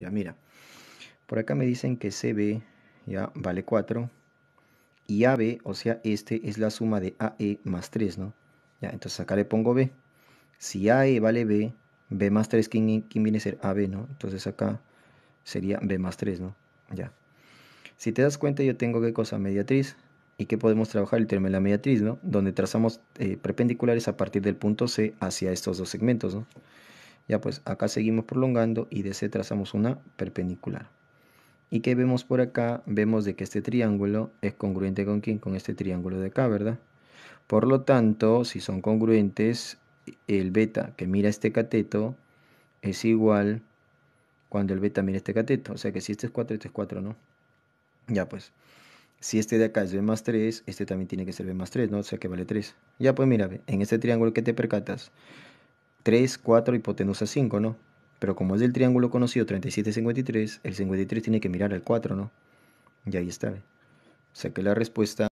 Ya mira, por acá me dicen que CB ya vale 4 y AB, o sea, este es la suma de AE más 3, ¿no? Ya, entonces acá le pongo B. Si AE vale B, B más 3, ¿quién, viene a ser AB, no? Entonces acá sería B más 3, ¿no? Ya. Si te das cuenta, yo tengo que cosa, mediatriz. ¿Y que podemos trabajar? El término de la mediatriz, ¿no? Donde trazamos eh, perpendiculares a partir del punto C hacia estos dos segmentos, ¿no? Ya pues acá seguimos prolongando y de C trazamos una perpendicular. ¿Y qué vemos por acá? Vemos de que este triángulo es congruente con quién? Con este triángulo de acá, ¿verdad? Por lo tanto, si son congruentes, el beta que mira este cateto es igual cuando el beta mira este cateto. O sea que si este es 4, este es 4, ¿no? Ya pues. Si este de acá es B más 3, este también tiene que ser B más 3, ¿no? O sea que vale 3. Ya pues mira, en este triángulo que te percatas 3, 4, hipotenusa 5, ¿no? Pero como es del triángulo conocido 37-53, el 53 tiene que mirar al 4, ¿no? Y ahí está. O sea que la respuesta